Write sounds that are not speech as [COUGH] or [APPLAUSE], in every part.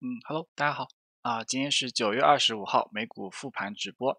嗯，Hello，大家好啊！今天是九月二十五号，美股复盘直播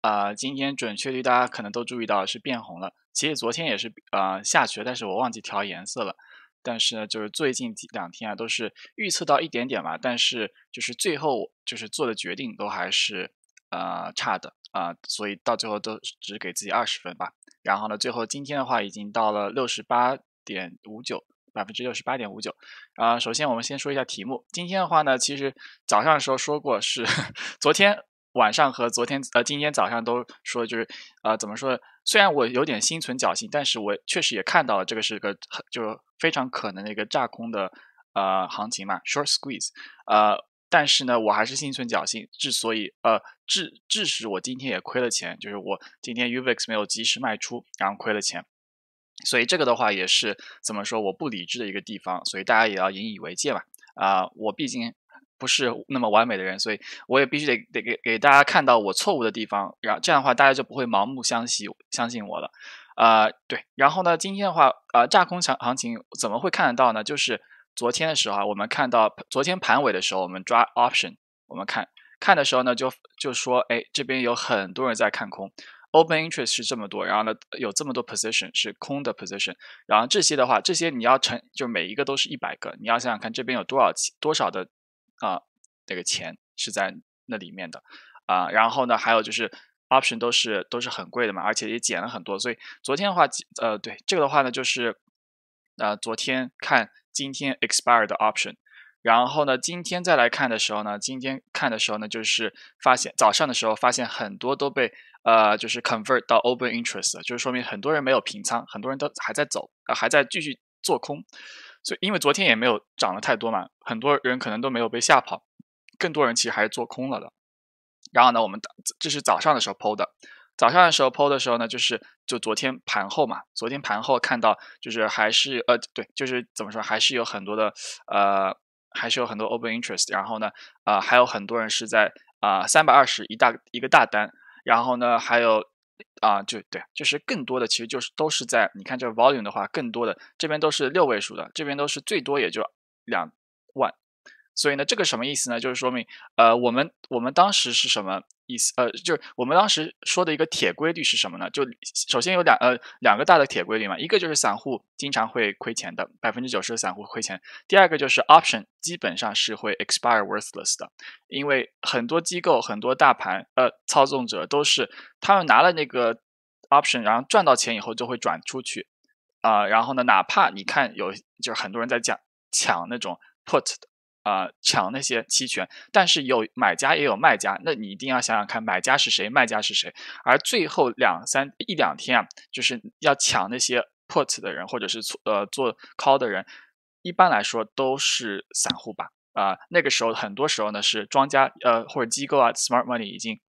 啊。今天准确率大家可能都注意到是变红了，其实昨天也是呃下去了，但是我忘记调颜色了。但是呢，就是最近两天啊，都是预测到一点点吧，但是就是最后就是做的决定都还是呃差的啊，所以到最后都只给自己二十分吧。然后呢，最后今天的话已经到了六十八点五九。百分之六十八点五九，啊，首先我们先说一下题目。今天的话呢，其实早上的时候说过是，[LAUGHS] 昨天晚上和昨天呃，今天早上都说就是，呃，怎么说？虽然我有点心存侥幸，但是我确实也看到了这个是个，就是非常可能的一个炸空的呃行情嘛，short squeeze，呃，但是呢，我还是心存侥幸。之所以呃，致致使我今天也亏了钱，就是我今天 u v x 没有及时卖出，然后亏了钱。所以这个的话也是怎么说我不理智的一个地方，所以大家也要引以为戒嘛。啊，我毕竟不是那么完美的人，所以我也必须得得给给大家看到我错误的地方，然这样的话大家就不会盲目相信相信我了。啊，对。然后呢，今天的话，啊，炸空强行情怎么会看得到呢？就是昨天的时候啊，我们看到昨天盘尾的时候，我们抓 option，我们看看的时候呢，就就说，哎，这边有很多人在看空。Open interest 是这么多，然后呢，有这么多 position 是空的 position，然后这些的话，这些你要乘，就每一个都是一百个，你要想想看，这边有多少钱，多少的啊那个钱是在那里面的啊，然后呢，还有就是 option 都是都是很贵的嘛，而且也减了很多，所以昨天的话，呃，对这个的话呢，就是呃昨天看今天 expire 的 option，然后呢，今天再来看的时候呢，今天看的时候呢，就是发现早上的时候发现很多都被。呃，就是 convert 到 open interest，就是说明很多人没有平仓，很多人都还在走，呃、还在继续做空，所以因为昨天也没有涨了太多嘛，很多人可能都没有被吓跑，更多人其实还是做空了的。然后呢，我们这是早上的时候抛的，早上的时候抛的时候呢，就是就昨天盘后嘛，昨天盘后看到就是还是呃对，就是怎么说还是有很多的呃，还是有很多 open interest，然后呢，啊，还有很多人是在啊三百二十一大一个大单。然后呢，还有啊，就对，就是更多的，其实就是都是在你看这 volume 的话，更多的这边都是六位数的，这边都是最多也就两万。所以呢，这个什么意思呢？就是说明，呃，我们我们当时是什么意思？呃，就是我们当时说的一个铁规律是什么呢？就首先有两呃两个大的铁规律嘛，一个就是散户经常会亏钱的，百分之九十的散户亏钱。第二个就是 option 基本上是会 expire worthless 的，因为很多机构、很多大盘呃操纵者都是他们拿了那个 option，然后赚到钱以后就会转出去啊。然后呢，哪怕你看有就是很多人在讲抢那种 put 的。呃，抢那些期权，但是有买家也有卖家，那你一定要想想看，买家是谁，卖家是谁。而最后两三一两天啊，就是要抢那些 puts 的人，或者是做呃做 call 的人，一般来说都是散户吧。啊，那个时候很多时候呢是庄家呃或者机构啊，smart money 已经。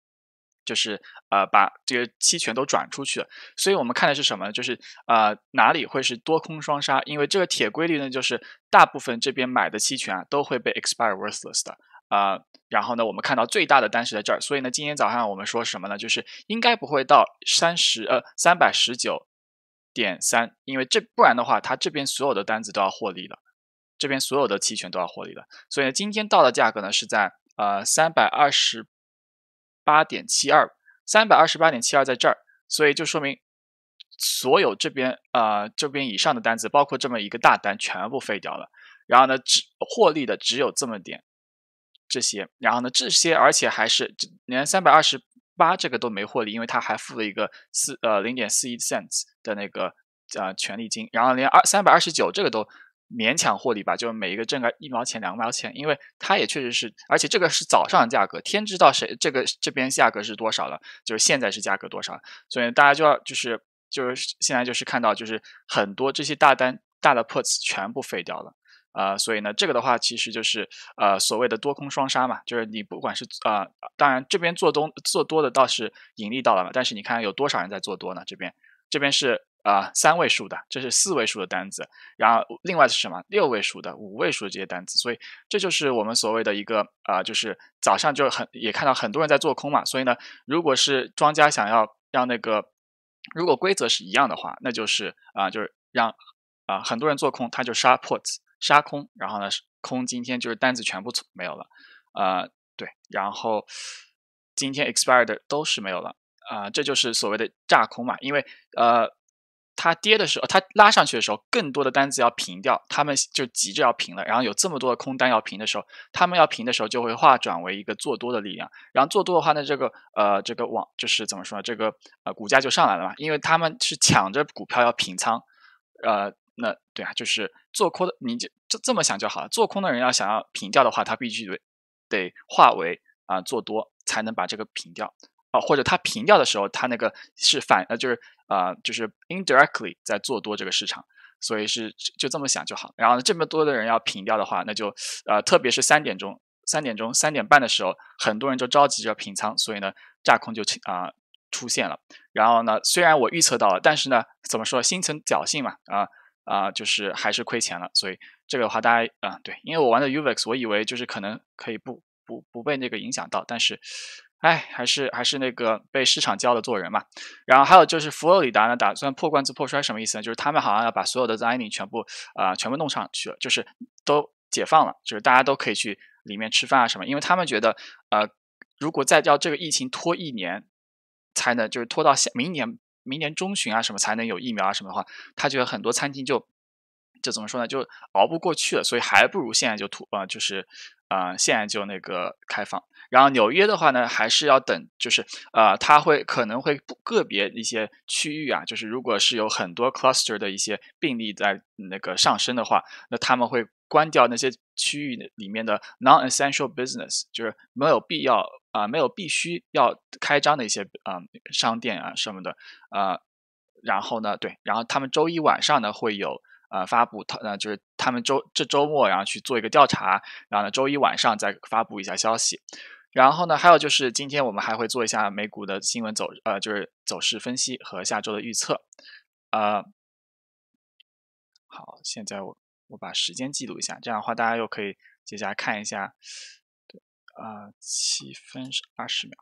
就是呃，把这个期权都转出去，所以我们看的是什么呢？就是啊，哪里会是多空双杀？因为这个铁规律呢，就是大部分这边买的期权啊，都会被 expire worthless 的啊。然后呢，我们看到最大的单是在这儿，所以呢，今天早上我们说什么呢？就是应该不会到三十呃三百十九点三，因为这不然的话，它这边所有的单子都要获利了，这边所有的期权都要获利了。所以呢，今天到的价格呢，是在呃三百二十。八点七二，三百二十八点七二在这儿，所以就说明所有这边啊这边以上的单子，包括这么一个大单，全部废掉了。然后呢，只获利的只有这么点这些。然后呢，这些而且还是连三百二十八这个都没获利，因为它还付了一个四呃零点四一 cents 的那个呃权利金。然后连二三百二十九这个都。勉强获利吧，就是每一个挣个一毛钱、两毛钱，因为它也确实是，而且这个是早上价格，天知道谁这个这边价格是多少了，就是现在是价格多少，所以大家就要就是就是现在就是看到就是很多这些大单大的 puts 全部废掉了，呃，所以呢，这个的话其实就是呃所谓的多空双杀嘛，就是你不管是呃，当然这边做多做多的倒是盈利到了嘛，但是你看有多少人在做多呢？这边这边是。啊，三位数的，这是四位数的单子，然后另外是什么？六位数的、五位数的这些单子，所以这就是我们所谓的一个啊，就是早上就很也看到很多人在做空嘛，所以呢，如果是庄家想要让那个，如果规则是一样的话，那就是啊，就是让啊很多人做空，他就杀破杀空，然后呢空今天就是单子全部没有了，呃，对，然后今天 expired 都是没有了，啊，这就是所谓的炸空嘛，因为呃。它跌的时候，它拉上去的时候，更多的单子要平掉，他们就急着要平了。然后有这么多的空单要平的时候，他们要平的时候就会化转为一个做多的力量。然后做多的话呢，这个呃，这个网就是怎么说呢？这个呃，股价就上来了嘛，因为他们是抢着股票要平仓。呃，那对啊，就是做空的你就这这么想就好了。做空的人要想要平掉的话，他必须得得化为啊做多才能把这个平掉啊，或者他平掉的时候，他那个是反呃就是。啊，就是 indirectly 在做多这个市场，所以是就这么想就好。然后这么多的人要平掉的话，那就呃，特别是三点钟、三点钟、三点半的时候，很多人就着急着平仓，所以呢，炸空就啊出现了。然后呢，虽然我预测到了，但是呢，怎么说，心存侥幸嘛，啊啊，就是还是亏钱了。所以这个的话，大家啊，对，因为我玩的 Uvex，我以为就是可能可以不不不被那个影响到，但是。哎，还是还是那个被市场教的做人嘛。然后还有就是佛罗里达呢，打算破罐子破摔什么意思呢？就是他们好像要把所有的 dining 全部啊，全部弄上去了，就是都解放了，就是大家都可以去里面吃饭啊什么。因为他们觉得，呃，如果再叫这个疫情拖一年才能，就是拖到下明年明年中旬啊什么才能有疫苗啊什么的话，他觉得很多餐厅就就怎么说呢，就熬不过去了，所以还不如现在就突啊，就是。啊，现在就那个开放。然后纽约的话呢，还是要等，就是呃，他会可能会个别一些区域啊，就是如果是有很多 cluster 的一些病例在那个上升的话，那他们会关掉那些区域里面的 non-essential business，就是没有必要啊，没有必须要开张的一些啊商店啊什么的啊。然后呢，对，然后他们周一晚上呢会有。呃，发布他呃，就是他们周这周末，然后去做一个调查，然后呢，周一晚上再发布一下消息。然后呢，还有就是今天我们还会做一下美股的新闻走呃，就是走势分析和下周的预测。呃，好，现在我我把时间记录一下，这样的话大家又可以接下来看一下，对啊，七分二十秒。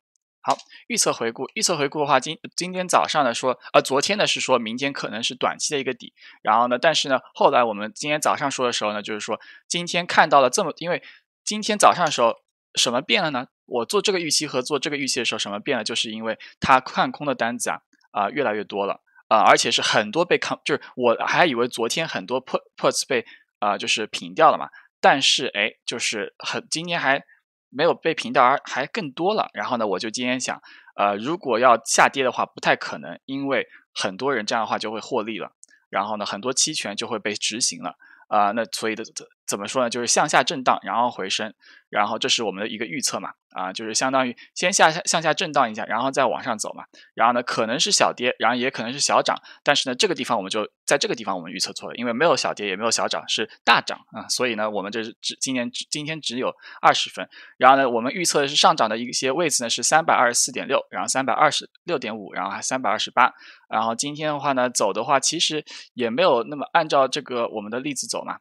好，预测回顾，预测回顾的话，今今天早上呢说，呃，昨天呢是说，明天可能是短期的一个底，然后呢，但是呢，后来我们今天早上说的时候呢，就是说，今天看到了这么，因为今天早上的时候，什么变了呢？我做这个预期和做这个预期的时候，什么变了？就是因为他看空的单子啊，啊，越来越多了，啊，而且是很多被看，就是我还以为昨天很多 p u t puts 被啊，就是平掉了嘛，但是哎，就是很今天还。没有被平掉，而还更多了。然后呢，我就今天想，呃，如果要下跌的话，不太可能，因为很多人这样的话就会获利了，然后呢，很多期权就会被执行了，啊，那所以的。怎么说呢？就是向下震荡，然后回升，然后这是我们的一个预测嘛？啊，就是相当于先下下向下震荡一下，然后再往上走嘛。然后呢，可能是小跌，然后也可能是小涨，但是呢，这个地方我们就在这个地方我们预测错了，因为没有小跌，也没有小涨，是大涨啊。所以呢，我们这是只今年只今天只有二十分。然后呢，我们预测的是上涨的一些位置呢是三百二十四点六，然后三百二十六点五，然后还三百二十八。然后今天的话呢，走的话其实也没有那么按照这个我们的例子走嘛。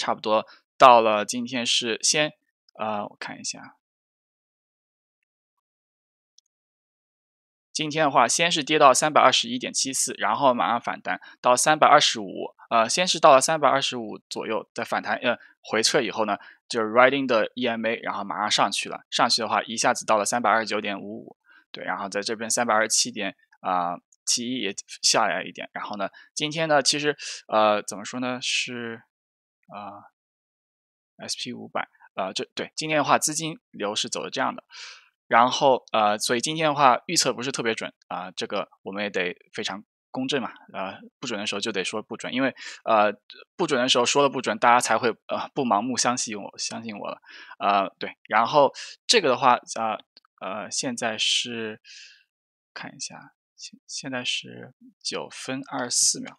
差不多到了，今天是先，呃，我看一下，今天的话先是跌到三百二十一点七四，然后马上反弹到三百二十五，呃，先是到了三百二十五左右的反弹，呃，回撤以后呢，就是 Riding 的 EMA，然后马上上去了，上去的话一下子到了三百二十九点五五，对，然后在这边三百二十七点啊，一也下来一点，然后呢，今天呢，其实呃，怎么说呢，是。啊，SP 五百，呃，这对今天的话，资金流是走的这样的，然后呃，所以今天的话预测不是特别准啊，这个我们也得非常公正嘛，呃，不准的时候就得说不准，因为呃不准的时候说的不准，大家才会呃不盲目相信我相信我了，啊对，然后这个的话啊呃现在是看一下，现现在是九分二十四秒。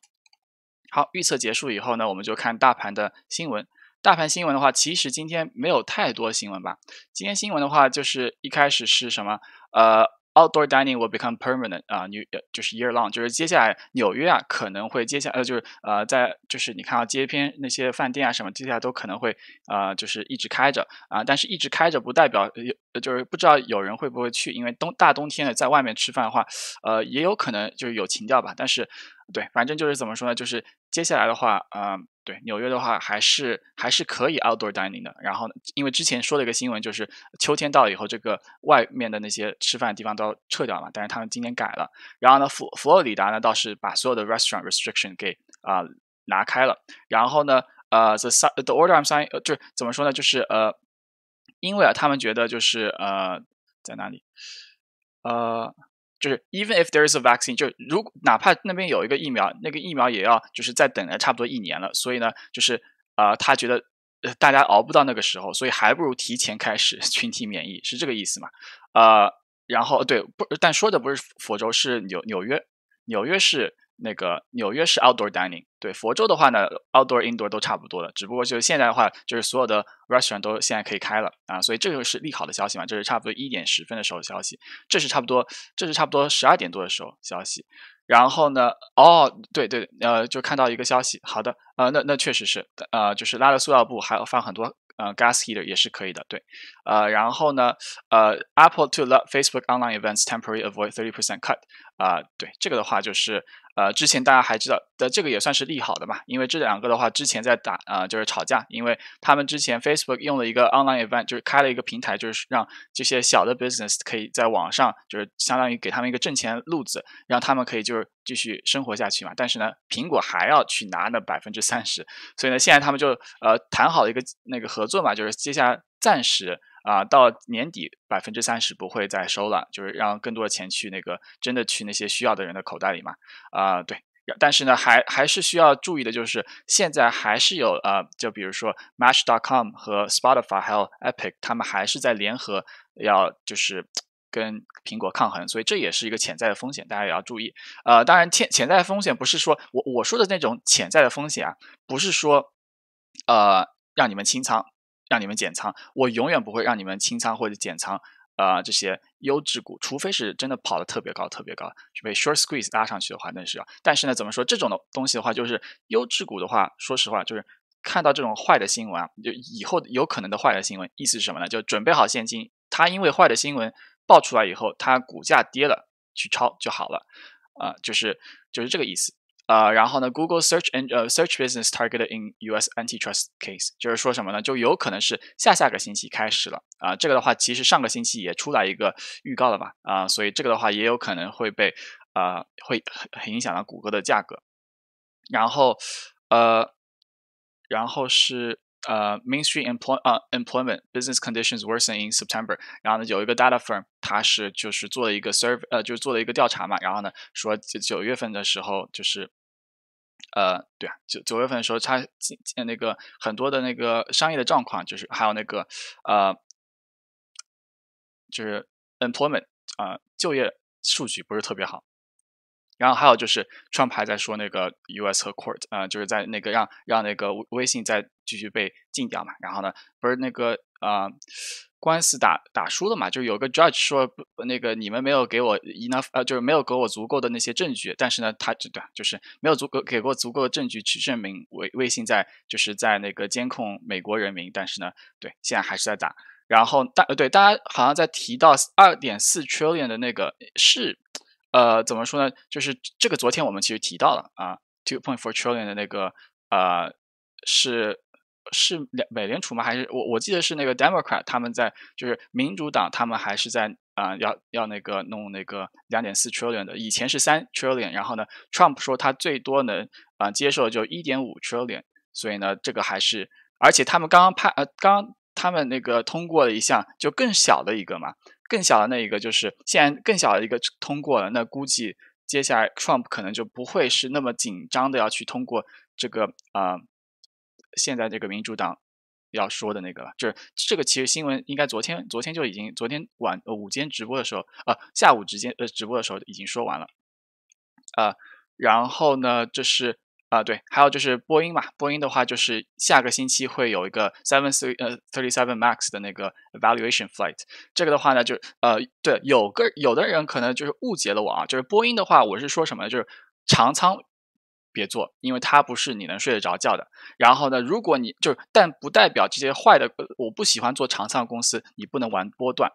好，预测结束以后呢，我们就看大盘的新闻。大盘新闻的话，其实今天没有太多新闻吧。今天新闻的话，就是一开始是什么？呃，Outdoor dining will become permanent 啊，纽就是 year long，就是接下来纽约啊可能会接下呃，就是呃在就是你看到街边那些饭店啊什么，接下来都可能会呃就是一直开着啊，但是一直开着不代表有就是不知道有人会不会去，因为冬大冬天的在外面吃饭的话，呃也有可能就是有情调吧。但是对，反正就是怎么说呢，就是。接下来的话，嗯，对，纽约的话还是还是可以 outdoor dining 的。然后，因为之前说了一个新闻，就是秋天到以后，这个外面的那些吃饭的地方都撤掉了。但是他们今年改了。然后呢，佛佛罗里达呢倒是把所有的 restaurant restriction 给啊拿开了。然后呢，呃，the the order I'm sign 就怎么说呢？就是呃，因为啊，他们觉得就是呃，在哪里，呃。就是，even if there is a vaccine，就如哪怕那边有一个疫苗，那个疫苗也要就是再等了差不多一年了，所以呢，就是呃，他觉得大家熬不到那个时候，所以还不如提前开始 [LAUGHS] 群体免疫，是这个意思嘛？呃，然后对，不但说的不是佛州，是纽纽约，纽约是那个纽约是 outdoor dining。对佛州的话呢，outdoor indoor 都差不多的，只不过就是现在的话，就是所有的 restaurant 都现在可以开了啊，所以这个是利好的消息嘛，这是差不多一点十分的时候消息，这是差不多，这是差不多十二点多的时候消息，然后呢，哦，对对，呃，就看到一个消息，好的，呃，那那确实是，呃，就是拉了塑料布，还要放很多呃 gas heater 也是可以的，对，呃，然后呢，呃，Apple to let Facebook online events temporarily avoid thirty percent cut，啊，对，这个的话就是。呃，之前大家还知道，的，这个也算是利好的嘛，因为这两个的话之前在打呃就是吵架，因为他们之前 Facebook 用了一个 online event，就是开了一个平台，就是让这些小的 business 可以在网上，就是相当于给他们一个挣钱路子，让他们可以就是继续生活下去嘛。但是呢，苹果还要去拿那百分之三十，所以呢，现在他们就呃谈好了一个那个合作嘛，就是接下来暂时。啊，到年底百分之三十不会再收了，就是让更多的钱去那个真的去那些需要的人的口袋里嘛。啊，对。但是呢，还还是需要注意的，就是现在还是有呃，就比如说 Match.com 和 Spotify 还有 Epic，他们还是在联合，要就是跟苹果抗衡，所以这也是一个潜在的风险，大家也要注意。呃，当然潜潜在风险不是说我我说的那种潜在的风险啊，不是说呃让你们清仓。让你们减仓，我永远不会让你们清仓或者减仓啊！这些优质股，除非是真的跑得特别高、特别高，是被 short squeeze 拉上去的话，那是要。但是呢，怎么说这种的东西的话，就是优质股的话，说实话，就是看到这种坏的新闻啊，就以后有可能的坏的新闻，意思是什么呢？就准备好现金，它因为坏的新闻爆出来以后，它股价跌了，去抄就好了，啊，就是就是这个意思。呃，然后呢，Google Search N 呃 Search Business Targeted in U.S. Antitrust Case 就是说什么呢？就有可能是下下个星期开始了啊。这个的话，其实上个星期也出来一个预告了吧啊，所以这个的话也有可能会被呃会很影响到谷歌的价格。然后呃，然后是呃 Mainstream Employ 呃 Employment Business Conditions w o r s e n in September。然后呢，有一个 Data Firm 它是就是做了一个 s e r v e 呃就是做了一个调查嘛，然后呢说九月份的时候就是。呃，对啊，九九月份的时候，它那个很多的那个商业的状况，就是还有那个呃，就是 employment 啊，就业数据不是特别好。然后还有就是，上牌在说那个 US 和 court 啊，就是在那个让让那个微信再继续被禁掉嘛。然后呢，不是那个啊。官司打打输了嘛，就有个 judge 说，那个你们没有给我 enough，呃，就是没有给我足够的那些证据。但是呢，他这对就是没有足够给过足够的证据去证明微微信在就是在那个监控美国人民。但是呢，对，现在还是在打。然后大呃对，大家好像在提到二点四 trillion 的那个是呃怎么说呢？就是这个昨天我们其实提到了啊，two point four trillion 的那个呃是。是美联储吗？还是我我记得是那个 Democrat 他们在就是民主党他们还是在啊要要那个弄那个两点四 trillion 的，以前是三 trillion，然后呢，Trump 说他最多能啊接受就一点五 trillion，所以呢这个还是而且他们刚刚拍呃刚他们那个通过了一项就更小的一个嘛，更小的那一个就是现在更小的一个通过了，那估计接下来 Trump 可能就不会是那么紧张的要去通过这个啊。现在这个民主党要说的那个了，就是这个其实新闻应该昨天昨天就已经昨天晚呃午间直播的时候啊下午直接呃直播的时候已经说完了，呃，然后呢，这是啊对，还有就是波音嘛，波音的话就是下个星期会有一个 seven three 呃 thirty seven max 的那个 evaluation flight，这个的话呢就呃对有个有的人可能就是误解了我啊，就是波音的话我是说什么就是长仓。别做，因为它不是你能睡得着觉的。然后呢，如果你就但不代表这些坏的。我不喜欢做长仓公司，你不能玩波段，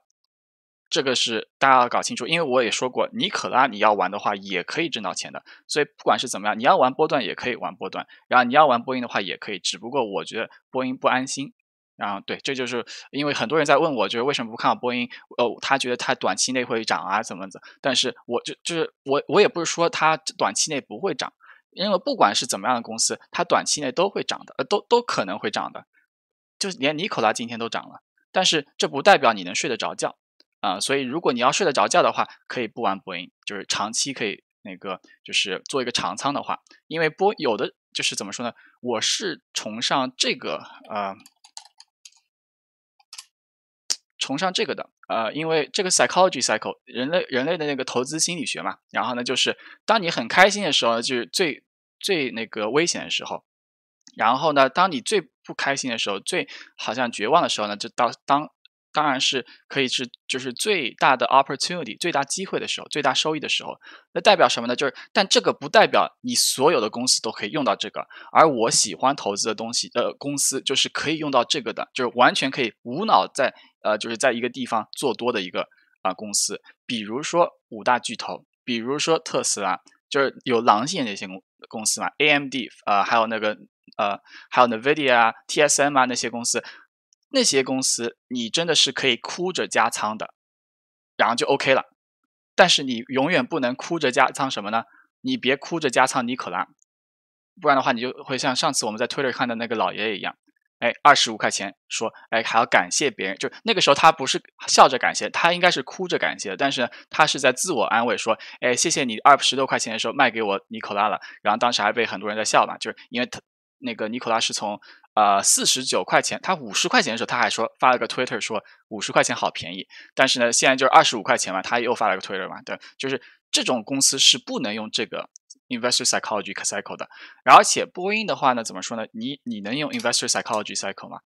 这个是大家要搞清楚。因为我也说过，尼可拉你要玩的话，也可以挣到钱的。所以不管是怎么样，你要玩波段也可以玩波段，然后你要玩波音的话也可以。只不过我觉得波音不安心。然后对，这就是因为很多人在问我，就是为什么不看好波音？哦，他觉得他短期内会涨啊，怎么怎？但是我就就是我我也不是说它短期内不会涨。因为不管是怎么样的公司，它短期内都会涨的，呃，都都可能会涨的，就连你口拉今天都涨了，但是这不代表你能睡得着觉，啊，所以如果你要睡得着觉的话，可以不玩博音，就是长期可以那个，就是做一个长仓的话，因为波有的就是怎么说呢？我是崇尚这个，呃，崇尚这个的，呃，因为这个 psychology cycle 人类人类的那个投资心理学嘛，然后呢，就是当你很开心的时候，就是最最那个危险的时候，然后呢，当你最不开心的时候，最好像绝望的时候呢，就到当当然是可以是就是最大的 opportunity 最大机会的时候，最大收益的时候。那代表什么呢？就是，但这个不代表你所有的公司都可以用到这个。而我喜欢投资的东西，呃，公司就是可以用到这个的，就是完全可以无脑在呃，就是在一个地方做多的一个啊公司，比如说五大巨头，比如说特斯拉，就是有狼性的一些公。公司嘛，AMD 啊，还有那个呃，还有 NVIDIA 啊、TSM 啊那些公司，那些公司你真的是可以哭着加仓的，然后就 OK 了。但是你永远不能哭着加仓什么呢？你别哭着加仓尼可拉，不然的话你就会像上次我们在 Twitter 看到那个老爷爷一样。二十五块钱，说，哎，还要感谢别人，就那个时候他不是笑着感谢，他应该是哭着感谢，但是他是在自我安慰说，哎，谢谢你二十六块钱的时候卖给我尼可拉了，然后当时还被很多人在笑嘛，就是因为他那个尼可拉是从呃四十九块钱，他五十块钱的时候他还说发了个 Twitter 说五十块钱好便宜，但是呢现在就是二十五块钱嘛，他又发了个 Twitter 嘛，对，就是这种公司是不能用这个。Investor psychology cycle 的，而且波音的话呢，怎么说呢？你你能用 Investor psychology cycle 吗？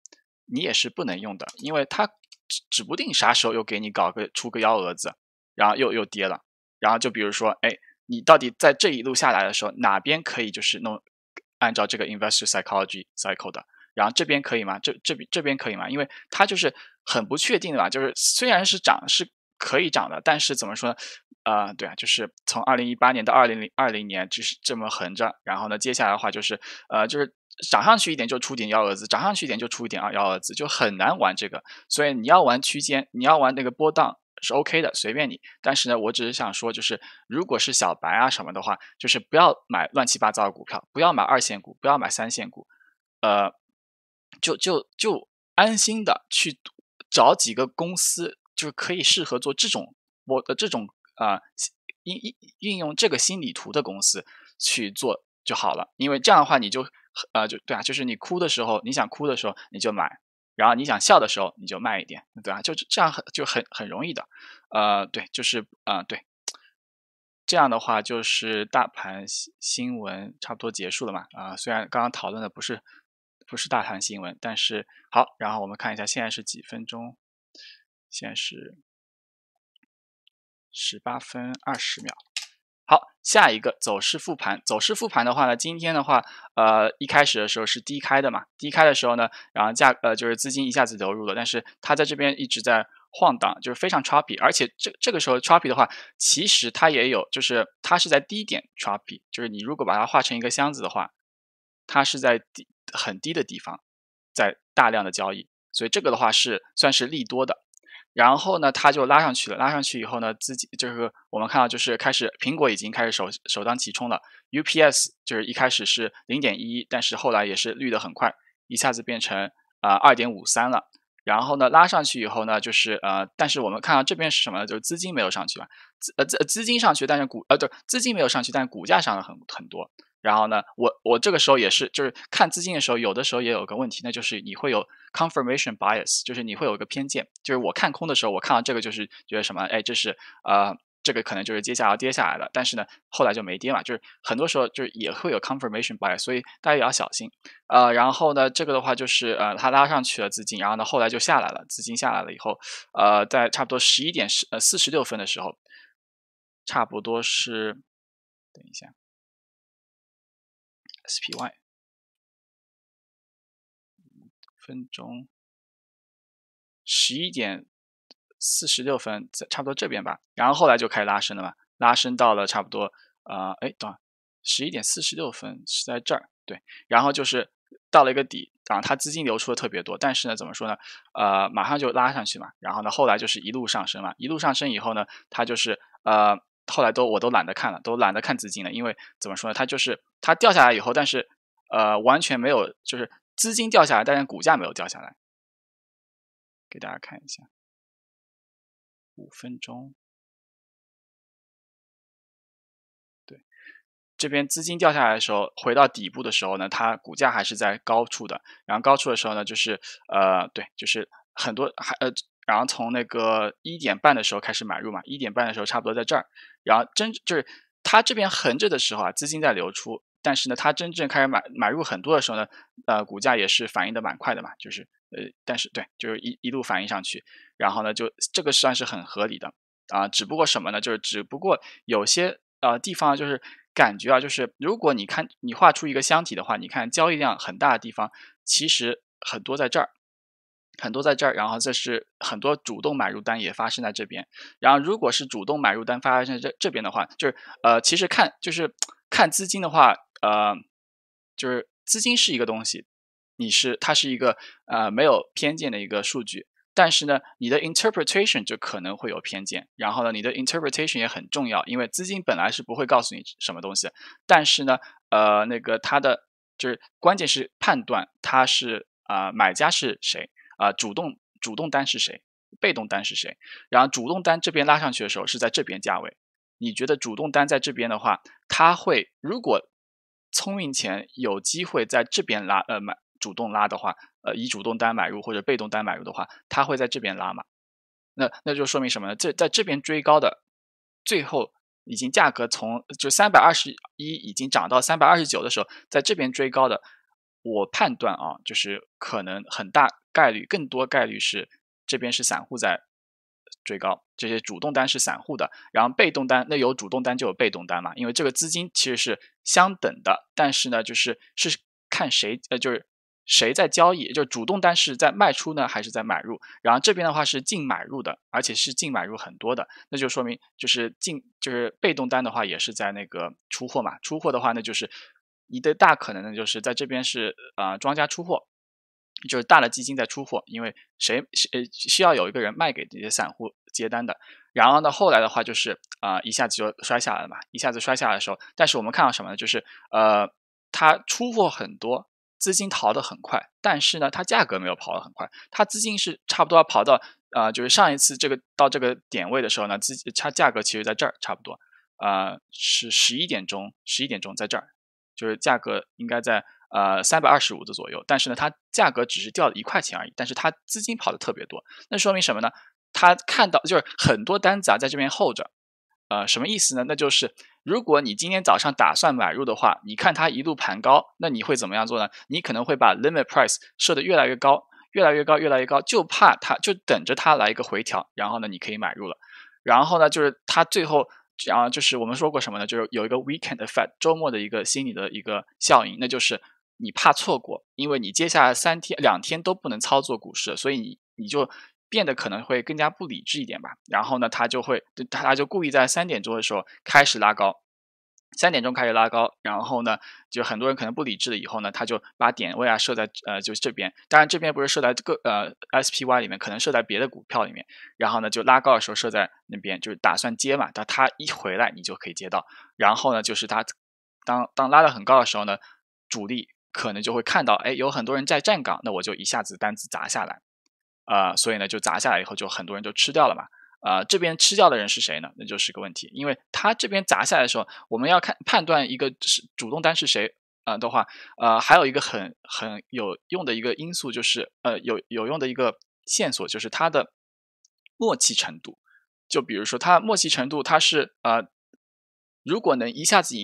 你也是不能用的，因为它指指不定啥时候又给你搞个出个幺蛾子，然后又又跌了。然后就比如说，哎，你到底在这一路下来的时候，哪边可以就是弄按照这个 Investor psychology cycle 的，然后这边可以吗？这这边这边可以吗？因为它就是很不确定的嘛，就是虽然是涨是可以涨的，但是怎么说呢？啊，对啊，就是从二零一八年到二零零二零年，就是这么横着。然后呢，接下来的话就是，呃，就是涨上去一点就出点幺蛾子，涨上去一点就出一点二幺蛾子，就很难玩这个。所以你要玩区间，你要玩那个波荡是 OK 的，随便你。但是呢，我只是想说，就是如果是小白啊什么的话，就是不要买乱七八糟的股票，不要买二线股，不要买三线股，呃，就就就安心的去找几个公司，就是可以适合做这种我的这种。啊，应应运用这个心理图的公司去做就好了，因为这样的话你就呃就对啊，就是你哭的时候，你想哭的时候你就买，然后你想笑的时候你就卖一点，对啊，就这样很就很很容易的，呃，对，就是呃对，这样的话就是大盘新新闻差不多结束了嘛，啊，虽然刚刚讨论的不是不是大盘新闻，但是好，然后我们看一下现在是几分钟，现在是。十八分二十秒，好，下一个走势复盘。走势复盘的话呢，今天的话，呃，一开始的时候是低开的嘛，低开的时候呢，然后价呃就是资金一下子流入了，但是它在这边一直在晃荡，就是非常 choppy。而且这这个时候 choppy 的话，其实它也有，就是它是在低点 choppy，就是你如果把它画成一个箱子的话，它是在低很低的地方，在大量的交易，所以这个的话是算是利多的。然后呢，它就拉上去了。拉上去以后呢，资金就是我们看到，就是开始苹果已经开始首首当其冲了。UPS 就是一开始是零点一，但是后来也是绿的很快，一下子变成啊二点五三了。然后呢，拉上去以后呢，就是呃，但是我们看到这边是什么呢？就是资金没有上去吧，资呃资资金上去，但是股呃对，资金没有上去，但是股价上了很很多。然后呢，我我这个时候也是，就是看资金的时候，有的时候也有个问题，那就是你会有 confirmation bias，就是你会有一个偏见，就是我看空的时候，我看到这个就是觉得什么，哎，这是呃，这个可能就是接下来要跌下来了，但是呢，后来就没跌嘛，就是很多时候就是也会有 confirmation bias，所以大家也要小心。呃，然后呢，这个的话就是呃，它拉上去了资金，然后呢，后来就下来了，资金下来了以后，呃，在差不多十一点十呃四十六分的时候，差不多是，等一下。SPY，分钟，十一点四十六分在差不多这边吧，然后后来就开始拉升了嘛，拉升到了差不多，呃，哎，等会儿，十一点四十六分是在这儿，对，然后就是到了一个底，啊，它资金流出的特别多，但是呢，怎么说呢，呃，马上就拉上去嘛，然后呢，后来就是一路上升嘛，一路上升以后呢，它就是呃。后来都我都懒得看了，都懒得看资金了，因为怎么说呢，它就是它掉下来以后，但是呃完全没有，就是资金掉下来，但是股价没有掉下来。给大家看一下，五分钟，对，这边资金掉下来的时候，回到底部的时候呢，它股价还是在高处的。然后高处的时候呢，就是呃对，就是很多还呃。然后从那个一点半的时候开始买入嘛，一点半的时候差不多在这儿，然后真就是它这边横着的时候啊，资金在流出，但是呢，它真正开始买买入很多的时候呢，呃，股价也是反应的蛮快的嘛，就是呃，但是对，就是一一路反应上去，然后呢，就这个算是很合理的啊，只不过什么呢，就是只不过有些呃地方就是感觉啊，就是如果你看你画出一个箱体的话，你看交易量很大的地方，其实很多在这儿。很多在这儿，然后这是很多主动买入单也发生在这边。然后如果是主动买入单发生在这这边的话，就是呃，其实看就是看资金的话，呃，就是资金是一个东西，你是它是一个呃没有偏见的一个数据。但是呢，你的 interpretation 就可能会有偏见。然后呢，你的 interpretation 也很重要，因为资金本来是不会告诉你什么东西。但是呢，呃，那个它的就是关键是判断它是啊买家是谁。啊，主动主动单是谁？被动单是谁？然后主动单这边拉上去的时候是在这边价位，你觉得主动单在这边的话，它会如果聪明钱有机会在这边拉呃买主动拉的话，呃以主动单买入或者被动单买入的话，它会在这边拉吗？那那就说明什么呢？这在这边追高的最后已经价格从就三百二十一已经涨到三百二十九的时候，在这边追高的，我判断啊，就是可能很大。概率更多概率是这边是散户在追高，这些主动单是散户的，然后被动单那有主动单就有被动单嘛，因为这个资金其实是相等的，但是呢就是是看谁呃就是谁在交易，就主动单是在卖出呢还是在买入，然后这边的话是净买入的，而且是净买入很多的，那就说明就是净就是被动单的话也是在那个出货嘛，出货的话那就是你的大可能呢就是在这边是啊庄家出货。就是大的基金在出货，因为谁呃需要有一个人卖给这些散户接单的。然后呢，后来的话，就是啊一下子就摔下来了嘛，一下子摔下来的时候，但是我们看到什么呢？就是呃它出货很多，资金逃得很快，但是呢它价格没有跑得很快，它资金是差不多要跑到啊就是上一次这个到这个点位的时候呢，资它价格其实在这儿差不多啊是十一点钟，十一点钟在这儿，就是价格应该在。呃，三百二十五的左右，但是呢，它价格只是掉了一块钱而已，但是它资金跑的特别多，那说明什么呢？它看到就是很多单子啊在这边候着，呃，什么意思呢？那就是如果你今天早上打算买入的话，你看它一路盘高，那你会怎么样做呢？你可能会把 limit price 设的越来越高，越来越高，越来越高，就怕它，就等着它来一个回调，然后呢，你可以买入了，然后呢，就是它最后，然后就是我们说过什么呢？就是有一个 weekend effect 周末的一个心理的一个效应，那就是。你怕错过，因为你接下来三天两天都不能操作股市，所以你你就变得可能会更加不理智一点吧。然后呢，他就会他他就故意在三点钟的时候开始拉高，三点钟开始拉高，然后呢，就很多人可能不理智了。以后呢，他就把点位啊设在呃，就这边，当然这边不是设在个呃 SPY 里面，可能设在别的股票里面。然后呢，就拉高的时候设在那边，就是打算接嘛。但他一回来，你就可以接到。然后呢，就是他当当拉的很高的时候呢，主力。可能就会看到，哎，有很多人在站岗，那我就一下子单子砸下来，呃，所以呢，就砸下来以后，就很多人就吃掉了嘛，呃，这边吃掉的人是谁呢？那就是个问题，因为他这边砸下来的时候，我们要看判断一个是主动单是谁啊的话，呃，还有一个很很有用的一个因素就是，呃，有有用的一个线索就是他的默契程度，就比如说他默契程度他是呃，如果能一下子。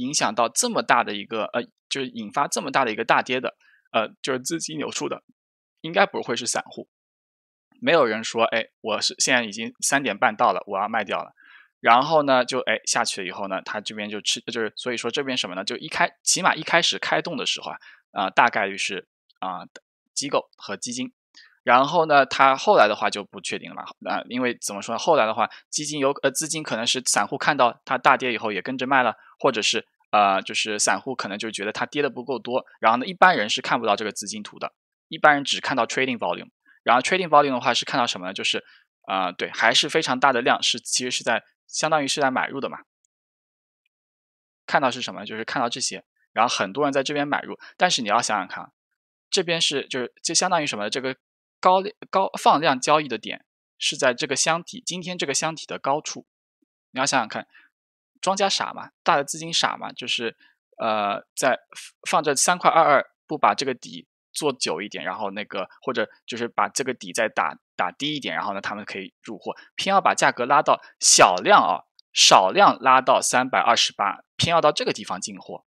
影响到这么大的一个，呃，就是引发这么大的一个大跌的，呃，就是资金流出的，应该不会是散户。没有人说，哎，我是现在已经三点半到了，我要卖掉了。然后呢，就哎下去了以后呢，他这边就吃，就是所以说这边什么呢，就一开，起码一开始开动的时候啊，啊大概率是啊机构和基金。然后呢，它后来的话就不确定了啊，因为怎么说呢？后来的话，基金有呃资金可能是散户看到它大跌以后也跟着卖了，或者是呃就是散户可能就觉得它跌的不够多。然后呢，一般人是看不到这个资金图的，一般人只看到 trading volume。然后 trading volume 的话是看到什么呢？就是啊对，还是非常大的量，是其实是在相当于是在买入的嘛。看到是什么就是看到这些，然后很多人在这边买入。但是你要想想看，这边是就是就相当于什么这个。高高放量交易的点是在这个箱体，今天这个箱体的高处。你要想想看，庄家傻嘛，大的资金傻嘛，就是呃，在放着三块二二，不把这个底做久一点，然后那个或者就是把这个底再打打低一点，然后呢，他们可以入货，偏要把价格拉到小量啊，少量拉到三百二十八，偏要到这个地方进货。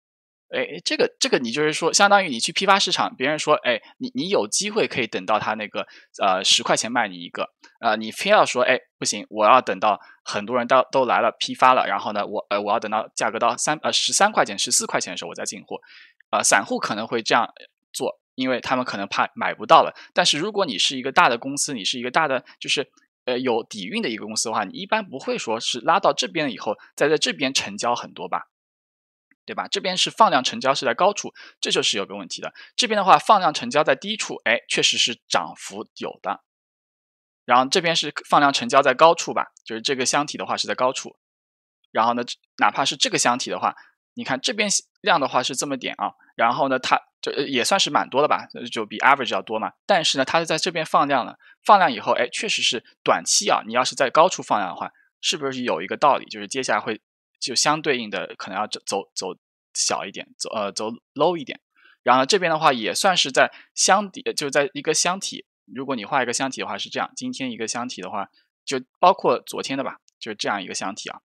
哎，这个这个你就是说，相当于你去批发市场，别人说，哎，你你有机会可以等到他那个，呃，十块钱卖你一个，啊，你非要说，哎，不行，我要等到很多人到都来了批发了，然后呢，我呃我要等到价格到三呃十三块钱十四块钱的时候我再进货，啊，散户可能会这样做，因为他们可能怕买不到了。但是如果你是一个大的公司，你是一个大的就是呃有底蕴的一个公司的话，你一般不会说是拉到这边以后再在这边成交很多吧。对吧？这边是放量成交是在高处，这就是有个问题的。这边的话，放量成交在低处，哎，确实是涨幅有的。然后这边是放量成交在高处吧，就是这个箱体的话是在高处。然后呢，哪怕是这个箱体的话，你看这边量的话是这么点啊，然后呢，它就也算是蛮多的吧，就比 average 要多嘛。但是呢，它是在这边放量了，放量以后，哎，确实是短期啊，你要是在高处放量的话，是不是有一个道理，就是接下来会？就相对应的可能要走走走小一点，走呃走 low 一点，然后这边的话也算是在箱底，就在一个箱体。如果你画一个箱体的话是这样，今天一个箱体的话就包括昨天的吧，就是这样一个箱体啊。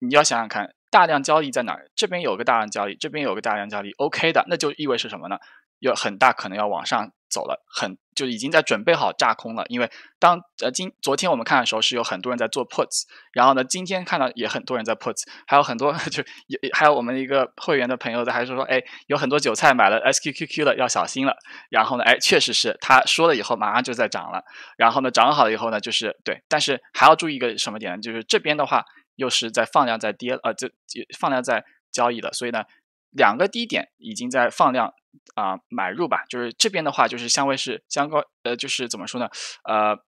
你要想想看，大量交易在哪？这边有个大量交易，这边有个大量交易，OK 的，那就意味是什么呢？有很大可能要往上走了，很就已经在准备好炸空了。因为当呃今昨天我们看的时候是有很多人在做 puts，然后呢今天看到也很多人在 puts，还有很多 [LAUGHS] 就也还有我们的一个会员的朋友在还是说哎有很多韭菜买了 SQQQ 了要小心了。然后呢哎确实是他说了以后马上就在涨了，然后呢涨好了以后呢就是对，但是还要注意一个什么点，呢？就是这边的话又是在放量在跌，呃就放量在交易的，所以呢。两个低点已经在放量啊买入吧，就是这边的话，就是相位是相高呃，就是怎么说呢？呃，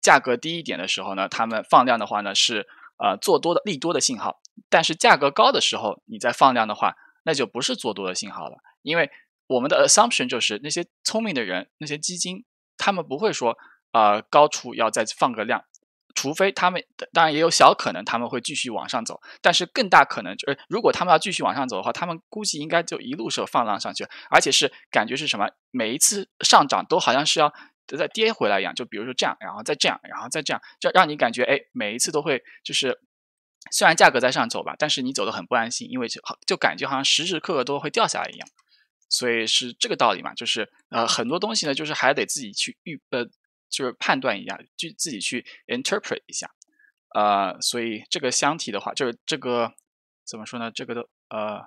价格低一点的时候呢，他们放量的话呢是呃做多的利多的信号，但是价格高的时候，你再放量的话，那就不是做多的信号了。因为我们的 assumption 就是那些聪明的人、那些基金，他们不会说啊高处要再放个量。除非他们当然也有小可能，他们会继续往上走，但是更大可能就是，如果他们要继续往上走的话，他们估计应该就一路是放浪上去，而且是感觉是什么，每一次上涨都好像是要再跌回来一样，就比如说这样，然后再这样，然后再这样，就让你感觉哎，每一次都会就是，虽然价格在上走吧，但是你走的很不安心，因为就就感觉好像时时刻刻都会掉下来一样，所以是这个道理嘛，就是呃很多东西呢，就是还得自己去预呃。就是判断一下，就自己去 interpret 一下，呃，所以这个箱体的话，就是这个怎么说呢？这个的呃，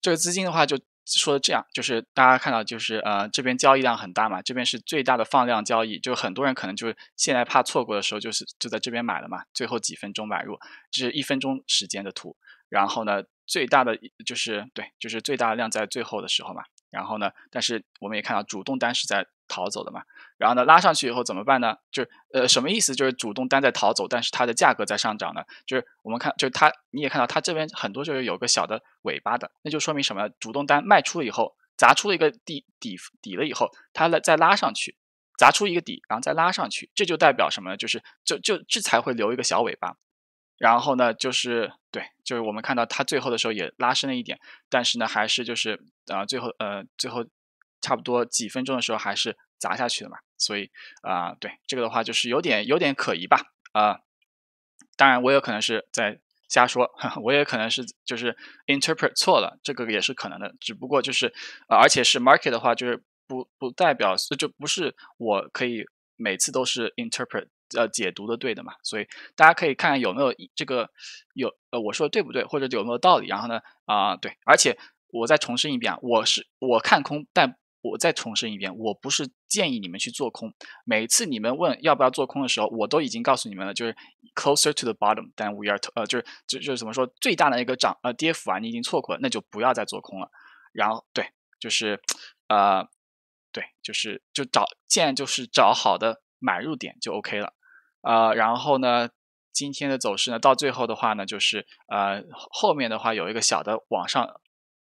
这个资金的话，就说的这样，就是大家看到，就是呃，这边交易量很大嘛，这边是最大的放量交易，就很多人可能就是现在怕错过的时候，就是就在这边买了嘛，最后几分钟买入，这是一分钟时间的图。然后呢，最大的就是对，就是最大的量在最后的时候嘛。然后呢，但是我们也看到，主动单是在。逃走的嘛，然后呢，拉上去以后怎么办呢？就是呃，什么意思？就是主动单在逃走，但是它的价格在上涨呢。就是我们看，就是它，你也看到它这边很多就是有个小的尾巴的，那就说明什么？主动单卖出了以后，砸出了一个底底底了以后，它来再拉上去，砸出一个底，然后再拉上去，这就代表什么呢？就是就就这才会留一个小尾巴。然后呢，就是对，就是我们看到它最后的时候也拉伸了一点，但是呢，还是就是啊，最后呃，最后。差不多几分钟的时候还是砸下去的嘛，所以啊，对这个的话就是有点有点可疑吧，啊，当然我有可能是在瞎说，[LAUGHS] 我也可能是就是 interpret 错了，这个也是可能的，只不过就是，而且是 market 的话就是不不代表就不是我可以每次都是 interpret 呃解读的对的嘛，所以大家可以看看有没有这个有呃我说的对不对，或者有没有道理，然后呢啊对，而且我再重申一遍，我是我看空但。我再重申一遍，我不是建议你们去做空。每次你们问要不要做空的时候，我都已经告诉你们了，就是 closer to the bottom，than we are，to, 呃，就是就就是怎么说，最大的一个涨呃跌幅啊，你已经错过了，那就不要再做空了。然后对，就是呃，对，就是就找建，就是找好的买入点就 OK 了。呃，然后呢，今天的走势呢，到最后的话呢，就是呃后面的话有一个小的往上。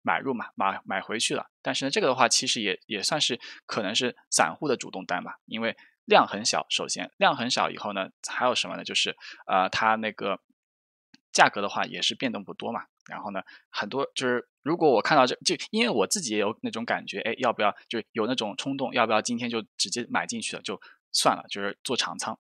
买入嘛，买买回去了。但是呢，这个的话其实也也算是可能是散户的主动单吧，因为量很小。首先量很小，以后呢还有什么呢？就是呃，它那个价格的话也是变动不多嘛。然后呢，很多就是如果我看到这就因为我自己也有那种感觉，哎，要不要就有那种冲动，要不要今天就直接买进去了就算了，就是做长仓。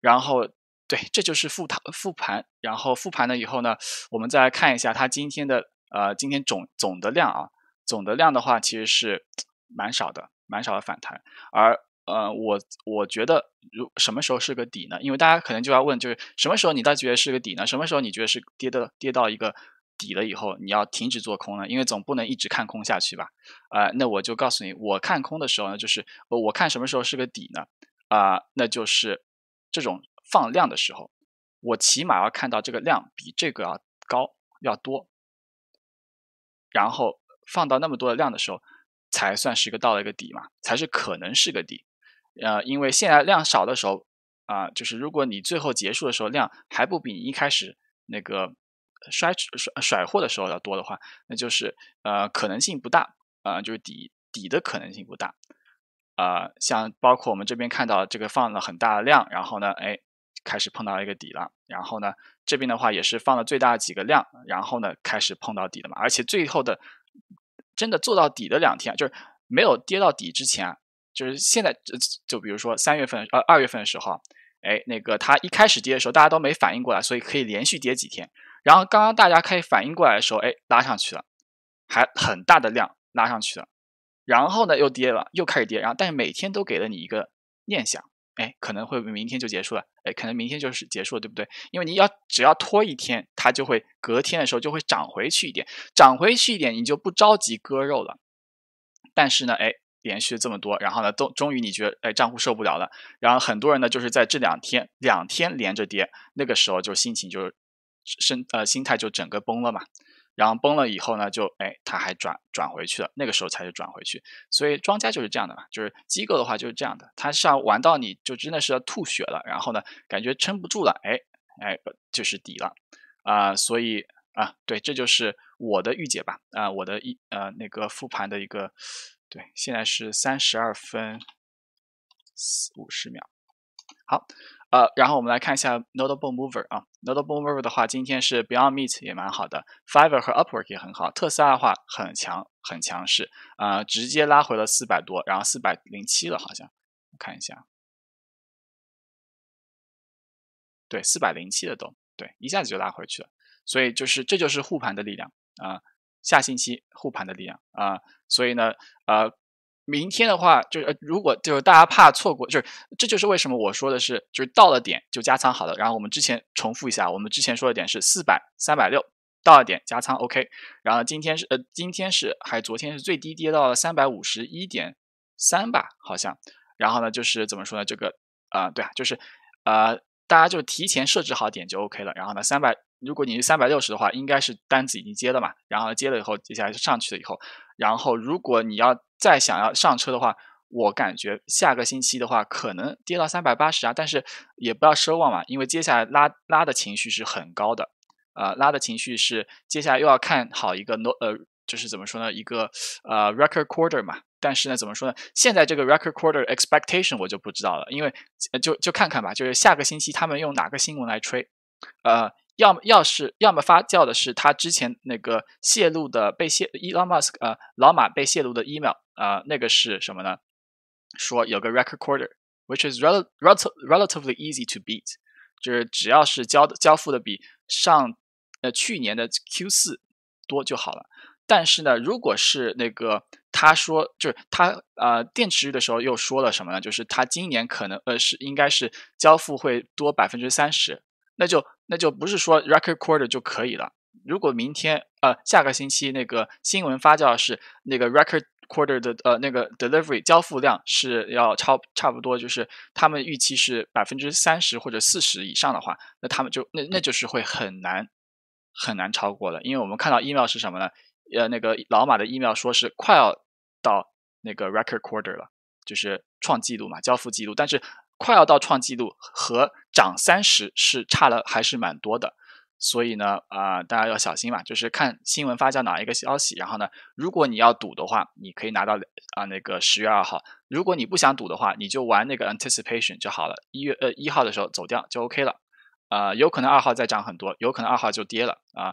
然后对，这就是复盘复盘，然后复盘了以后呢，我们再看一下它今天的。呃，今天总总的量啊，总的量的话其实是蛮少的，蛮少的反弹。而呃，我我觉得如什么时候是个底呢？因为大家可能就要问，就是什么时候你倒觉得是个底呢？什么时候你觉得是跌到跌到一个底了以后，你要停止做空呢？因为总不能一直看空下去吧？啊，那我就告诉你，我看空的时候呢，就是我看什么时候是个底呢？啊，那就是这种放量的时候，我起码要看到这个量比这个要高要多。然后放到那么多的量的时候，才算是一个到了一个底嘛，才是可能是个底。呃，因为现在量少的时候，啊，就是如果你最后结束的时候量还不比你一开始那个甩甩甩货的时候要多的话，那就是呃可能性不大，呃就是底底的可能性不大。啊，像包括我们这边看到这个放了很大的量，然后呢，哎开始碰到一个底了，然后呢。这边的话也是放了最大几个量，然后呢开始碰到底的嘛，而且最后的真的做到底的两天，就是没有跌到底之前，就是现在就比如说三月份呃二月份的时候，哎那个它一开始跌的时候大家都没反应过来，所以可以连续跌几天，然后刚刚大家开始反应过来的时候，哎拉上去了，还很大的量拉上去了，然后呢又跌了，又开始跌，然后但是每天都给了你一个念想。哎，可能会明天就结束了。哎，可能明天就是结束了，对不对？因为你要只要拖一天，它就会隔天的时候就会长回去一点，涨回去一点，你就不着急割肉了。但是呢，哎，连续这么多，然后呢，都终于你觉得哎账户受不了了，然后很多人呢就是在这两天两天连着跌，那个时候就心情就是呃心态就整个崩了嘛。然后崩了以后呢，就哎，他还转转回去了，那个时候才是转回去，所以庄家就是这样的嘛，就是机构的话就是这样的，他是要玩到你就真的是要吐血了，然后呢，感觉撑不住了，哎哎，就是底了啊，所以啊，对，这就是我的御姐吧啊，我的一呃那个复盘的一个，对，现在是三十二分五十秒，好。呃，然后我们来看一下 Notable Mover 啊，Notable Mover 的话，今天是 Beyond Meat 也蛮好的，Fiverr 和 Upwork 也很好，特斯拉的话很强，很强势，呃，直接拉回了四百多，然后四百零七了，好像，看一下，对，四百零七了都，对，一下子就拉回去了，所以就是这就是护盘的力量啊，下星期护盘的力量啊，所以呢，呃。明天的话，就是如果就是大家怕错过，就是这就是为什么我说的是，就是到了点就加仓好了。然后我们之前重复一下，我们之前说的点是四百三百六到了点加仓 OK。然后今天是呃今天是还昨天是最低跌到了三百五十一点三吧好像。然后呢就是怎么说呢这个啊对啊就是呃，大家就提前设置好点就 OK 了。然后呢三百如果你是三百六十的话，应该是单子已经接了嘛。然后接了以后接下来就上去了以后。然后，如果你要再想要上车的话，我感觉下个星期的话，可能跌到三百八十啊。但是也不要奢望嘛，因为接下来拉拉的情绪是很高的，呃，拉的情绪是接下来又要看好一个 no 呃，就是怎么说呢，一个呃 record quarter 嘛。但是呢，怎么说呢？现在这个 record quarter expectation 我就不知道了，因为就就看看吧，就是下个星期他们用哪个新闻来吹，呃，要么要是，要么发酵的是他之前那个泄露的被泄，Elon Musk，呃，老马被泄露的 email，啊，那个是什么呢？说有个 record quarter，which is rel rel relatively easy to beat，就是只要是交交付的比上呃去年的 Q 四多就好了。但是呢，如果是那个他说，就是他呃电池的时候又说了什么呢？就是他今年可能呃是应该是交付会多百分之三十，那就。那就不是说 record quarter 就可以了。如果明天，呃，下个星期那个新闻发酵是那个 record quarter 的，呃，那个 delivery 交付量是要超差不多，就是他们预期是百分之三十或者四十以上的话，那他们就那那就是会很难很难超过了。因为我们看到 email 是什么呢？呃，那个老马的 email 说是快要到那个 record quarter 了，就是创记录嘛，交付记录。但是。快要到创纪录和涨三十是差了还是蛮多的，所以呢，啊，大家要小心嘛，就是看新闻发酵哪一个消息，然后呢，如果你要赌的话，你可以拿到啊那个十月二号，如果你不想赌的话，你就玩那个 anticipation 就好了，一月呃一号的时候走掉就 OK 了，啊，有可能二号再涨很多，有可能二号就跌了啊，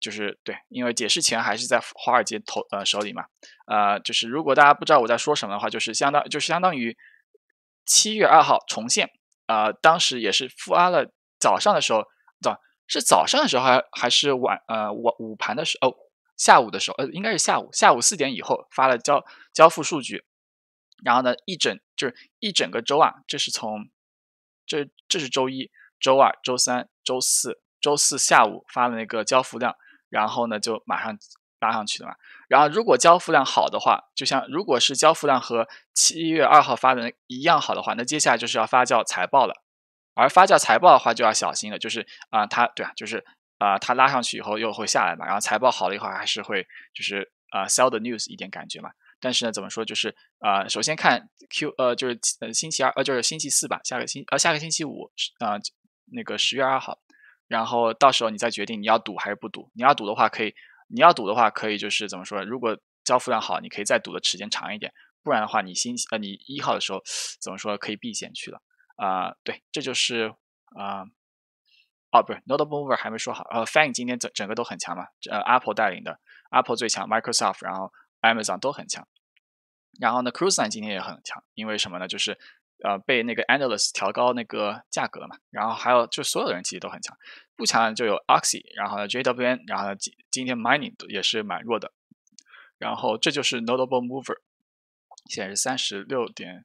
就是对，因为解释权还是在华尔街头呃手里嘛，啊，就是如果大家不知道我在说什么的话，就是相当就是相当于。七月二号重现，啊，当时也是负阿了。早上的时候，早是早上的时候还还是晚呃晚午盘的时候，下午的时候呃应该是下午下午四点以后发了交交付数据，然后呢一整就是一整个周啊，这是从这这是周一、周二、周三、周四，周四下午发了那个交付量，然后呢就马上。拉上去的嘛，然后如果交付量好的话，就像如果是交付量和七月二号发的一样好的话，那接下来就是要发酵财报了。而发酵财报的话就要小心了，就是啊，它对啊，就是啊，它拉上去以后又会下来嘛。然后财报好了以后还是会就是啊，sell the news 一点感觉嘛。但是呢，怎么说？就是啊，首先看 Q 呃，就是呃星期二呃，就是星期四吧，下个星呃下个星期五呃那个十月二号，然后到时候你再决定你要赌还是不赌。你要赌的话可以。你要赌的话，可以就是怎么说？如果交付量好，你可以再赌的时间长一点；不然的话，你星呃，你一号的时候怎么说？可以避险去了啊？对，这就是啊，哦，不是 n o t a b l e mover 还没说好。呃，fan 今天整整个都很强嘛？呃，apple 带领的，apple 最强，Microsoft，然后 Amazon 都很强。然后呢，cruise 今天也很强，因为什么呢？就是呃，被那个 a n d a l e s 调高那个价格嘛。然后还有，就所有的人其实都很强。最强就有 Oxy，然后呢 JWN，然后今今天 Mining 也是蛮弱的，然后这就是 Notable Mover，现在是三十六点，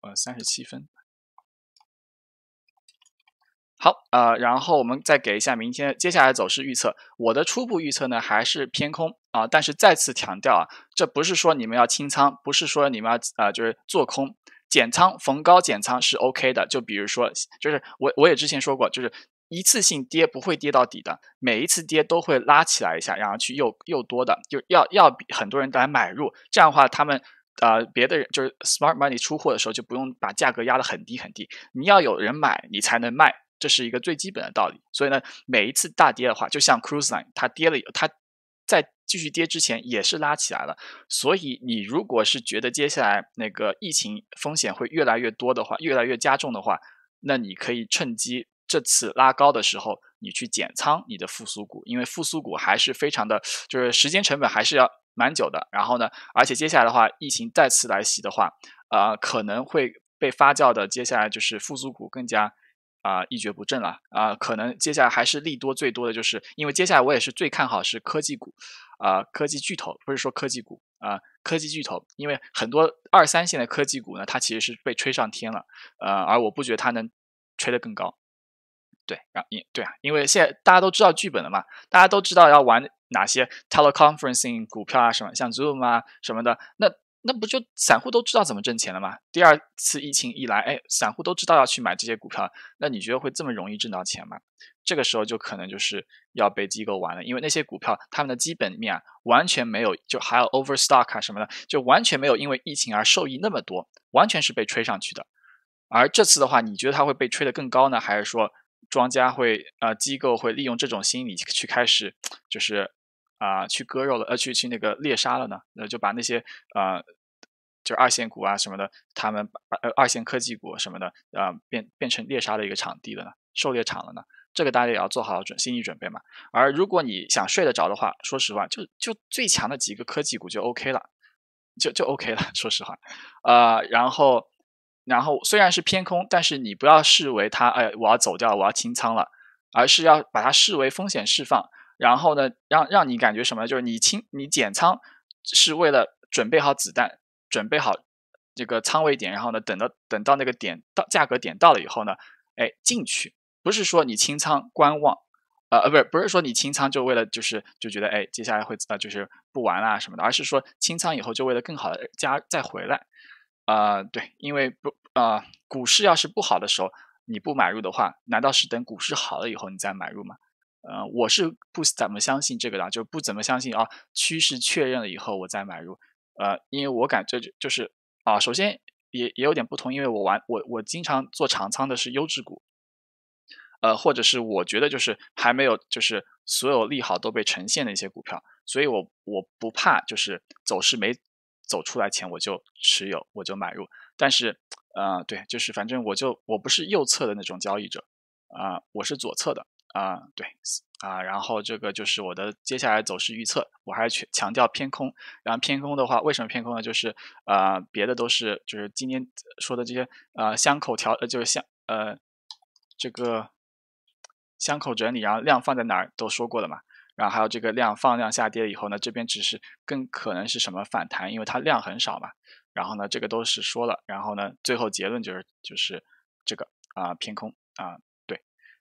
呃三十七分。好，呃，然后我们再给一下明天接下来走势预测。我的初步预测呢还是偏空啊，但是再次强调啊，这不是说你们要清仓，不是说你们要啊就是做空，减仓逢高减仓是 OK 的。就比如说，就是我我也之前说过，就是。一次性跌不会跌到底的，每一次跌都会拉起来一下，然后去又又多的，就要要比很多人都来买入，这样的话他们呃别的人就是 smart money 出货的时候就不用把价格压得很低很低，你要有人买你才能卖，这是一个最基本的道理。所以呢，每一次大跌的话，就像 cruise line 它跌了，它在继续跌之前也是拉起来了。所以你如果是觉得接下来那个疫情风险会越来越多的话，越来越加重的话，那你可以趁机。这次拉高的时候，你去减仓你的复苏股，因为复苏股还是非常的，就是时间成本还是要蛮久的。然后呢，而且接下来的话，疫情再次来袭的话，啊，可能会被发酵的。接下来就是复苏股更加，啊，一蹶不振了啊。可能接下来还是利多最多的就是，因为接下来我也是最看好是科技股，啊，科技巨头，不是说科技股啊，科技巨头，因为很多二三线的科技股呢，它其实是被吹上天了，呃，而我不觉得它能吹得更高。对啊，因对啊，因为现在大家都知道剧本了嘛，大家都知道要玩哪些 teleconferencing 股票啊什么，像 Zoom 啊什么的，那那不就散户都知道怎么挣钱了吗？第二次疫情一来，哎，散户都知道要去买这些股票，那你觉得会这么容易挣到钱吗？这个时候就可能就是要被机构玩了，因为那些股票他们的基本面完全没有，就还有 overstock 啊什么的，就完全没有因为疫情而受益那么多，完全是被吹上去的。而这次的话，你觉得它会被吹得更高呢，还是说？庄家会呃机构会利用这种心理去开始，就是啊，去割肉了，呃，去去那个猎杀了呢，那就把那些啊，就二线股啊什么的，他们呃二线科技股什么的，啊，变变成猎杀的一个场地了呢，狩猎场了呢，这个大家也要做好准心理准备嘛。而如果你想睡得着的话，说实话，就就最强的几个科技股就 OK 了，就就 OK 了，说实话，啊，然后。然后虽然是偏空，但是你不要视为它，哎，我要走掉，我要清仓了，而是要把它视为风险释放。然后呢，让让你感觉什么？就是你清你减仓是为了准备好子弹，准备好这个仓位点。然后呢，等到等到那个点到价格点到了以后呢，哎，进去，不是说你清仓观望，呃呃，不是不是说你清仓就为了就是就觉得哎，接下来会呃就是不玩啦什么的，而是说清仓以后就为了更好的加再回来。啊，对，因为不啊，股市要是不好的时候你不买入的话，难道是等股市好了以后你再买入吗？呃，我是不怎么相信这个的，就不怎么相信啊，趋势确认了以后我再买入。呃，因为我感觉就就是啊，首先也也有点不同，因为我玩我我经常做长仓的是优质股，呃，或者是我觉得就是还没有就是所有利好都被呈现的一些股票，所以我我不怕就是走势没。走出来前我就持有，我就买入。但是，呃，对，就是反正我就我不是右侧的那种交易者，啊，我是左侧的，啊，对，啊，然后这个就是我的接下来走势预测，我还是强调偏空。然后偏空的话，为什么偏空呢？就是啊，别的都是就是今天说的这些啊箱口调，就是箱呃这个箱口整理，然后量放在哪儿都说过了嘛。然后还有这个量放量下跌以后呢，这边只是更可能是什么反弹，因为它量很少嘛。然后呢，这个都是说了。然后呢，最后结论就是就是这个啊偏空啊。